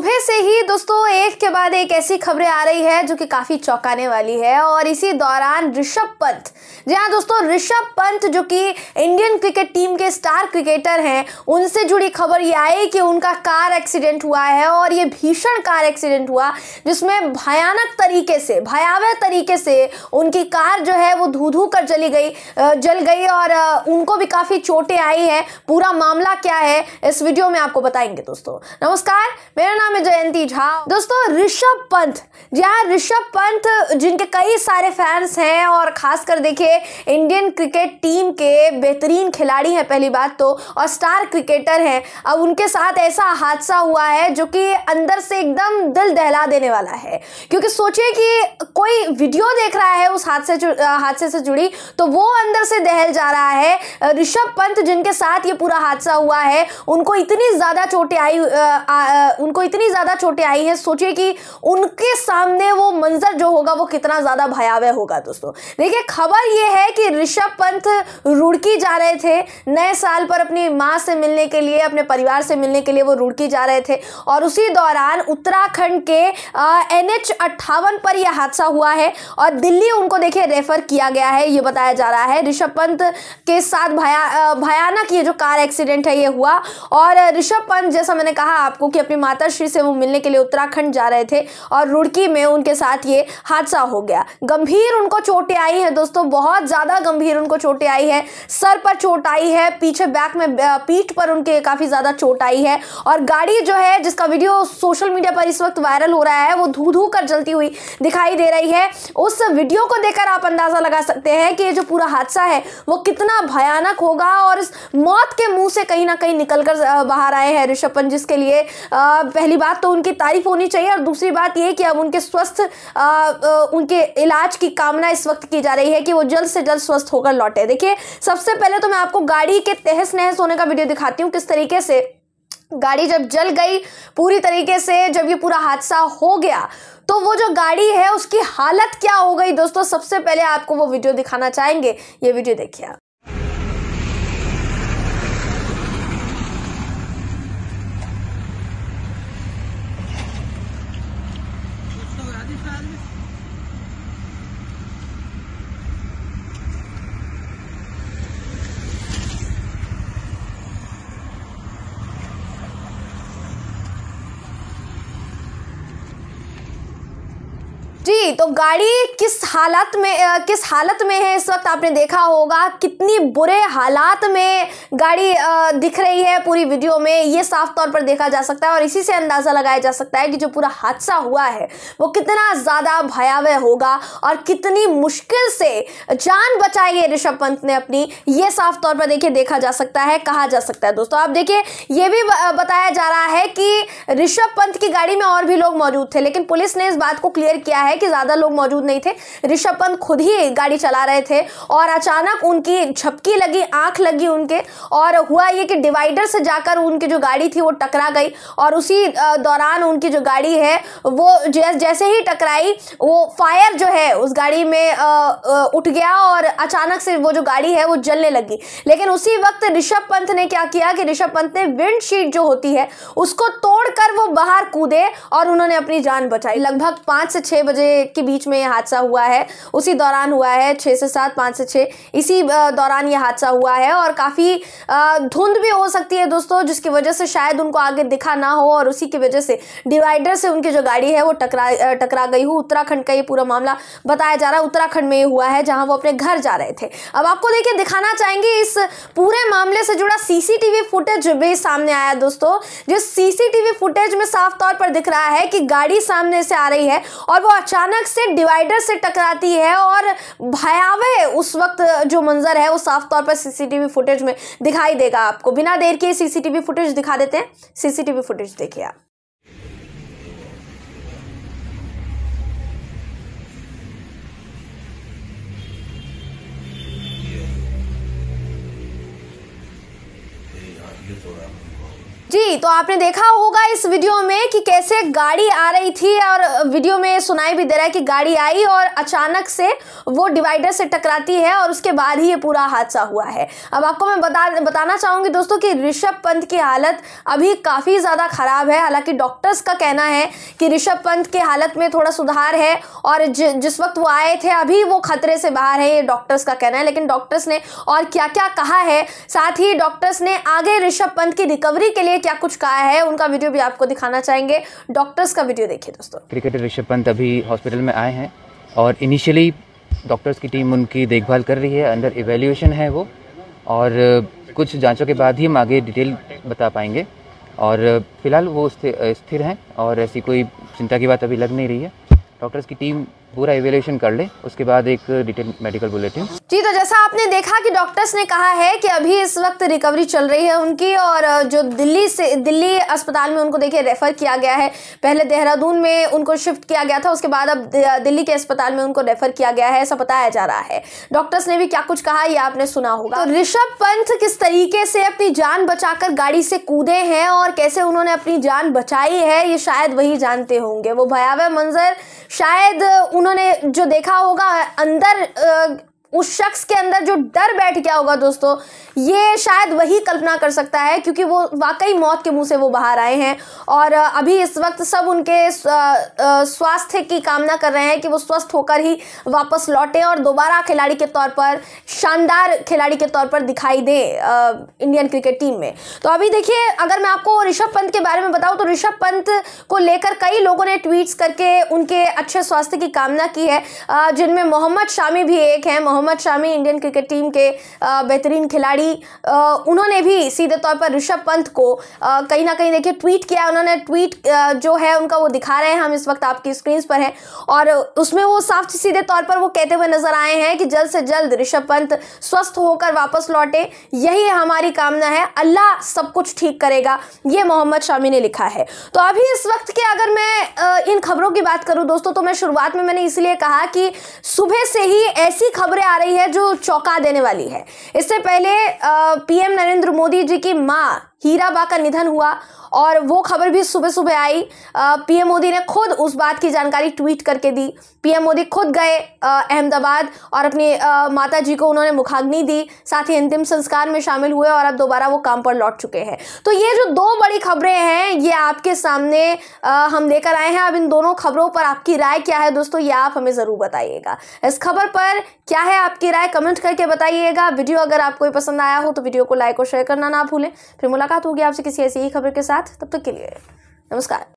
सुबह से ही दोस्तों एक के बाद एक ऐसी खबरें आ रही है जो कि काफ़ी चौंकाने वाली है और इसी दौरान ऋषभ पंत जी हाँ दोस्तों ऋषभ पंत जो कि इंडियन क्रिकेट टीम के स्टार क्रिकेटर हैं उनसे जुड़ी खबर ये आई कि उनका कार एक्सीडेंट हुआ है और ये भीषण कार एक्सीडेंट हुआ जिसमें भयानक तरीके से भयावह तरीके से उनकी कार जो है वो धू धू कर चली गई जल गई और उनको भी काफ़ी चोटें आई हैं पूरा मामला क्या है इस वीडियो में आपको बताएंगे दोस्तों नमस्कार मेरा नाम नाम है जयंती झा दोस्तों ऋषभ पंत जी हाँ ऋषभ पंत जिनके कई सारे फैंस हैं और खासकर देखिए इंडियन क्रिकेट टीम के बेहतरीन खिलाड़ी हैं पहली बात तो और स्टार क्रिकेटर हैं अब उनके साथ ऐसा हादसा हुआ है जो कि अंदर से एकदम दिल दहला देने वाला है क्योंकि सोचिए कि कोई वीडियो देख रहा है उस हादसे हादसे से जुड़ी तो वो अंदर से दहल जा रहा है ऋषभ पंत जिनके साथ ये पूरा हादसा हुआ है उनको इतनी ज़्यादा चोटें आई उनको इतनी ज़्यादा चोटें आई हैं सोचिए कि उनके सामने वो मंजर जो होगा वो कितना ज़्यादा भयावह होगा दोस्तों देखिए खबर ये है कि ऋषभ पंत रुड़की जा रहे थे नए साल पर अपनी माँ से मिलने के लिए अपने परिवार से मिलने के लिए वो रुड़की जा रहे थे और उसी दौरान उत्तराखंड के एन एच पर यह हादसा हुआ है और दिल्ली उनको देखिए रेफर किया गया है ये बताया जा रहा है ऋषभ पंत के साथ भया भयानक ये जो कार एक्सीडेंट है ये हुआ और ऋषभ पंत जैसा मैंने कहा आपको कि अपनी माता राशि से वो मिलने के लिए उत्तराखंड जा रहे थे और रुड़की में उनके साथ ये हादसा हो गया गंभीर उनको चोटें आई हैं दोस्तों बहुत ज़्यादा गंभीर उनको चोटें आई है सर पर चोट आई है पीछे बैक में पीठ पर उनके काफ़ी ज़्यादा चोट आई है और गाड़ी जो है जिसका वीडियो सोशल मीडिया पर इस वक्त वायरल हो रहा है वो धू धू कर जलती हुई दिखाई दे रही है उस वीडियो को देखकर आप अंदाज़ा लगा सकते हैं कि ये जो पूरा हादसा है वो कितना भयानक होगा और इस मौत के मुंह से कहीं ना कहीं निकल बाहर आए हैं ऋषभ पंत जिसके लिए पहले पहली बात तो उनकी तारीफ होनी चाहिए और दूसरी बात ये कि अब उनके स्वस्थ उनके इलाज की कामना इस वक्त की जा रही है कि वो जल्द से जल्द स्वस्थ होकर लौटे देखिए सबसे पहले तो मैं आपको गाड़ी के तहस नहस होने का वीडियो दिखाती हूँ किस तरीके से गाड़ी जब जल गई पूरी तरीके से जब ये पूरा हादसा हो गया तो वो जो गाड़ी है उसकी हालत क्या हो गई दोस्तों सबसे पहले आपको वो वीडियो दिखाना चाहेंगे ये वीडियो देखिए आप जी तो गाड़ी किस हालत में किस हालत में है इस वक्त आपने देखा होगा कितनी बुरे हालात में गाड़ी दिख रही है पूरी वीडियो में ये साफ तौर पर देखा जा सकता है और इसी से अंदाज़ा लगाया जा सकता है कि जो पूरा हादसा हुआ है वो कितना ज़्यादा भयावह होगा और कितनी मुश्किल से जान बचाई है ऋषभ पंत ने अपनी ये साफ तौर पर देखिए देखा जा सकता है कहा जा सकता है दोस्तों आप देखिए ये भी बताया जा रहा है कि ऋषभ पंत की गाड़ी में और भी लोग मौजूद थे लेकिन पुलिस ने इस बात को क्लियर किया है कि ज़्यादा लोग मौजूद नहीं थे ऋषभ पंत खुद ही गाड़ी चला रहे थे और अचानक उनकी झपकी लगी आंख लगी उनके और हुआ ये कि डिवाइडर से जाकर उनकी जो गाड़ी थी वो टकरा गई और उसी दौरान उनकी जो गाड़ी है वो जैसे ही टकराई वो फायर जो है उस गाड़ी में उठ गया और अचानक से वो जो गाड़ी है वो जलने लगी लेकिन उसी वक्त ऋषभ पंत ने क्या किया कि ऋषभ पंत ने विंडशीट जो होती है उसको तोड़कर वो बाहर कूदे और उन्होंने अपनी जान बचाई लगभग पांच से छह बजे ट्रैफिक के बीच में यह हादसा हुआ है उसी दौरान हुआ है छः से सात पाँच से छः इसी दौरान यह हादसा हुआ है और काफ़ी धुंध भी हो सकती है दोस्तों जिसकी वजह से शायद उनको आगे दिखा ना हो और उसी की वजह से डिवाइडर से उनकी जो गाड़ी है वो टकरा टकरा गई हो उत्तराखंड का ये पूरा मामला बताया जा रहा है उत्तराखंड में हुआ है जहाँ वो अपने घर जा रहे थे अब आपको देखिए दिखाना चाहेंगे इस पूरे मामले से जुड़ा सीसीटीवी फुटेज भी सामने आया दोस्तों जिस सीसीटीवी फुटेज में साफ तौर पर दिख रहा है कि गाड़ी सामने से आ रही है और वो अचानक अचानक से डिवाइडर से टकराती है और भयावह उस वक्त जो मंजर है वो साफ तौर पर सीसीटीवी फुटेज में दिखाई देगा आपको बिना देर के सीसीटीवी फुटेज दिखा देते हैं सीसीटीवी फुटेज देखिए आप जी तो आपने देखा होगा इस वीडियो में कि कैसे गाड़ी आ रही थी और वीडियो में सुनाई भी दे रहा है कि गाड़ी आई और अचानक से वो डिवाइडर से टकराती है और उसके बाद ही ये पूरा हादसा हुआ है अब आपको मैं बता बताना चाहूँगी दोस्तों कि ऋषभ पंत की हालत अभी काफ़ी ज़्यादा ख़राब है हालांकि डॉक्टर्स का कहना है कि ऋषभ पंत की हालत में थोड़ा सुधार है और ज, जिस वक्त वो आए थे अभी वो खतरे से बाहर है ये डॉक्टर्स का कहना है लेकिन डॉक्टर्स ने और क्या क्या कहा है साथ ही डॉक्टर्स ने आगे ऋषभ पंत की रिकवरी के लिए क्या कुछ कहा है उनका वीडियो भी आपको दिखाना चाहेंगे डॉक्टर्स का वीडियो देखिए दोस्तों क्रिकेटर ऋषभ पंत अभी हॉस्पिटल में आए हैं और इनिशियली डॉक्टर्स की टीम उनकी देखभाल कर रही है अंडर इवेल्यूशन है वो और कुछ जांचों के बाद ही हम आगे डिटेल बता पाएंगे और फिलहाल वो स्थिर हैं और ऐसी कोई चिंता की बात अभी लग नहीं रही है डॉक्टर्स की टीम पूरा इवेल्यूशन कर ले उसके बाद एक डिटेल मेडिकल बुलेटिन जी तो जैसा आपने देखा कि डॉक्टर्स ने कहा है कि अभी इस वक्त रिकवरी चल रही है उनकी और जो दिल्ली से दिल्ली अस्पताल में उनको देखिए रेफर किया गया है पहले देहरादून में उनको शिफ्ट किया गया था उसके बाद अब दिल्ली के अस्पताल में उनको रेफर किया गया है ऐसा बताया जा रहा है डॉक्टर्स ने भी क्या कुछ कहा ये आपने सुना होगा तो ऋषभ पंथ किस तरीके से अपनी जान बचाकर गाड़ी से कूदे हैं और कैसे उन्होंने अपनी जान बचाई है ये शायद वही जानते होंगे वो भयावह मंजर शायद उन्होंने जो देखा होगा अंदर उस शख्स के अंदर जो डर बैठ गया होगा दोस्तों ये शायद वही कल्पना कर सकता है क्योंकि वो वाकई मौत के मुंह से वो बाहर आए हैं और अभी इस वक्त सब उनके स्वास्थ्य की कामना कर रहे हैं कि वो स्वस्थ होकर ही वापस लौटें और दोबारा खिलाड़ी के तौर पर शानदार खिलाड़ी के तौर पर दिखाई दें इंडियन क्रिकेट टीम में तो अभी देखिए अगर मैं आपको ऋषभ पंत के बारे में बताऊँ तो ऋषभ पंत को लेकर कई लोगों ने ट्वीट्स करके उनके अच्छे स्वास्थ्य की कामना की है जिनमें मोहम्मद शामी भी एक हैं Mohammed Shami Indian cricket team के बेहतरीन खिलाड़ी उन्होंने भी सीधे तौर पर ऋषभ पंत को कहीं ना कहीं देखिए ट्वीट किया उन्होंने ट्वीट जो है उनका वो दिखा रहे हैं हम इस वक्त आपकी स्क्रीन पर हैं और उसमें वो साफ सीधे तौर पर वो कहते हुए नजर आए हैं कि जल्द से जल्द ऋषभ पंत स्वस्थ होकर वापस लौटे यही हमारी कामना है अल्लाह सब कुछ ठीक करेगा ये मोहम्मद शामी ने लिखा है तो अभी इस वक्त के अगर मैं इन खबरों की बात करूं दोस्तों तो मैं शुरुआत में मैंने इसलिए कहा कि सुबह से ही ऐसी खबरें आ रही है जो चौंका देने वाली है इससे पहले पीएम नरेंद्र मोदी जी की माँ हीराबा का निधन हुआ और वो खबर भी सुबह सुबह आई पीएम मोदी ने खुद उस बात की जानकारी ट्वीट करके दी पीएम मोदी खुद गए अहमदाबाद और अपनी माता जी को उन्होंने मुखाग्नि दी साथ ही अंतिम संस्कार में शामिल हुए और अब दोबारा वो काम पर लौट चुके हैं तो ये जो दो बड़ी खबरें हैं ये आपके सामने आ, हम लेकर आए हैं अब इन दोनों खबरों पर आपकी राय क्या है दोस्तों ये आप हमें ज़रूर बताइएगा इस खबर पर क्या है आपकी राय कमेंट करके बताइएगा वीडियो अगर आपको पसंद आया हो तो वीडियो को लाइक और शेयर करना ना भूलें फिर मुलाकात मुलाकात होगी आपसे किसी ऐसी ही खबर के साथ तब तक के लिए नमस्कार